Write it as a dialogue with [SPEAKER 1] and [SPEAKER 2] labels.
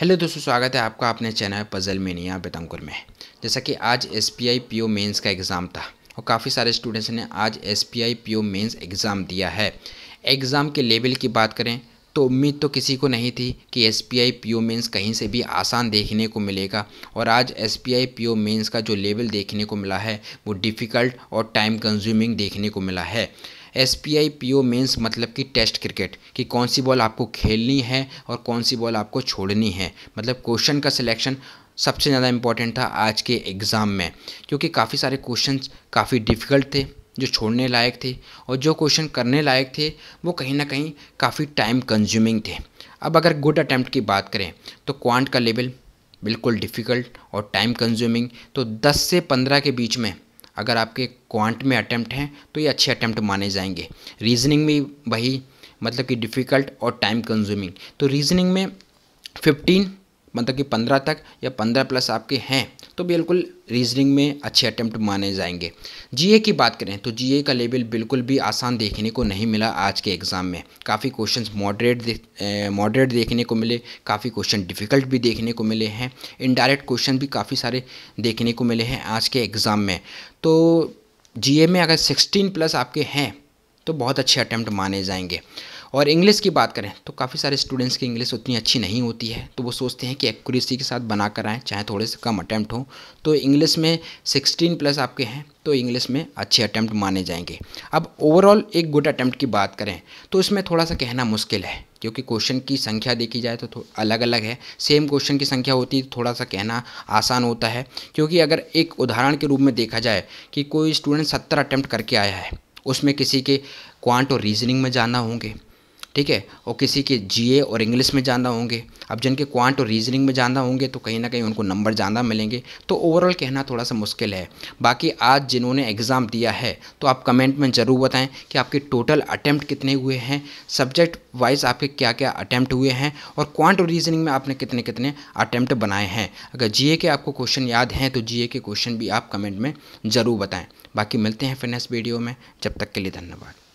[SPEAKER 1] hello दोस्तों स्वागत है आपका अपने चैनल पजल मेनिया बेतंकुर में जैसा कि आज S P I P O mains का एग्ज़ाम था और काफ़ी सारे स्टूडेंट्स ने आज S P I P O mains exam दिया है एग्ज़ाम के लेवल की बात करें तो उम्मीद तो किसी को नहीं थी कि S P I P O mains कहीं से भी आसान देखने को मिलेगा और आज S P I P O mains का जो लेवल देखने को मिला है वो डिफ़िकल्ट और टाइम कंज्यूमिंग देखने को मिला है S P I P O means मतलब कि टेस्ट क्रिकेट कि कौन सी बॉल आपको खेलनी है और कौन सी बॉल आपको छोड़नी है मतलब क्वेश्चन का सिलेक्शन सबसे ज़्यादा इम्पॉर्टेंट था आज के एग्ज़ाम में क्योंकि काफ़ी सारे क्वेश्चन काफ़ी डिफ़िकल्ट थे जो छोड़ने लायक थे और जो क्वेश्चन करने लायक थे वो कहीं ना कहीं काफ़ी टाइम कंज्यूमिंग थे अब अगर गुड अटैम्प्ट की बात करें तो क्वांट का लेवल बिल्कुल डिफ़िकल्ट और टाइम कंज्यूमिंग तो 10 से 15 के बीच में अगर आपके क्वांट में अटैम्प्ट हैं तो ये अच्छे अटैम्प्ट माने जाएंगे रीजनिंग में वही मतलब कि डिफ़िकल्ट और टाइम कंज्यूमिंग तो रीजनिंग में फिफ्टीन मतलब कि पंद्रह तक या पंद्रह प्लस आपके हैं तो बिल्कुल रीजनिंग में अच्छे अटैम्प्ट माने जाएंगे जीए की बात करें तो जीए का लेवल बिल्कुल भी आसान देखने को नहीं मिला आज के एग्ज़ाम में काफ़ी क्वेश्चन मॉडरेट मॉडरेट देखने को मिले काफ़ी क्वेश्चन डिफ़िकल्ट भी देखने को मिले हैं इनडायरेक्ट क्वेश्चन भी काफ़ी सारे देखने को मिले हैं आज के एग्ज़ाम में तो जी में अगर सिक्सटीन प्लस आपके हैं तो बहुत अच्छे अटैम्प्ट माने जाएंगे और इंग्लिश की बात करें तो काफ़ी सारे स्टूडेंट्स की इंग्लिश उतनी अच्छी नहीं होती है तो वो सोचते हैं कि एक्यूरेसी के साथ बना कर आएँ चाहे थोड़े से कम अटैम्प्ट हों तो इंग्लिश में सिक्सटीन प्लस आपके हैं तो इंग्लिश में अच्छे अटैम्प्ट माने जाएंगे अब ओवरऑल एक गुड अटैम्प्ट की बात करें तो इसमें थोड़ा सा कहना मुश्किल है क्योंकि क्वेश्चन की संख्या देखी जाए तो, अलग अलग है सेम क्वेश्चन की संख्या होती है तो थोड़ा सा कहना आसान होता है क्योंकि अगर एक उदाहरण के रूप में देखा जाए कि कोई स्टूडेंट सत्तर अटैम्प्ट करके आया है उसमें किसी के क्वांट और रीजनिंग में जाना होंगे ठीक है और किसी के जीए और इंग्लिश में जाना होंगे अब जिनके क्वांट और रीजनिंग में जाना होंगे तो कहीं ना कहीं उनको नंबर ज़्यादा मिलेंगे तो ओवरऑल कहना थोड़ा सा मुश्किल है बाकी आज जिन्होंने एग्ज़ाम दिया है तो आप कमेंट में ज़रूर बताएं कि आपके टोटल अटैम्प्ट कितने हुए हैं सब्जेक्ट वाइज आपके क्या क्या अटैम्प्ट हुए हैं और क्वांट और रीजनिंग में आपने कितने कितने अटैम्प्ट बनाए हैं अगर जी के आपको क्वेश्चन याद हैं तो जी के क्वेश्चन भी आप कमेंट में ज़रूर बताएँ बाकी मिलते हैं फिर नेक्स्ट वीडियो में जब तक के लिए धन्यवाद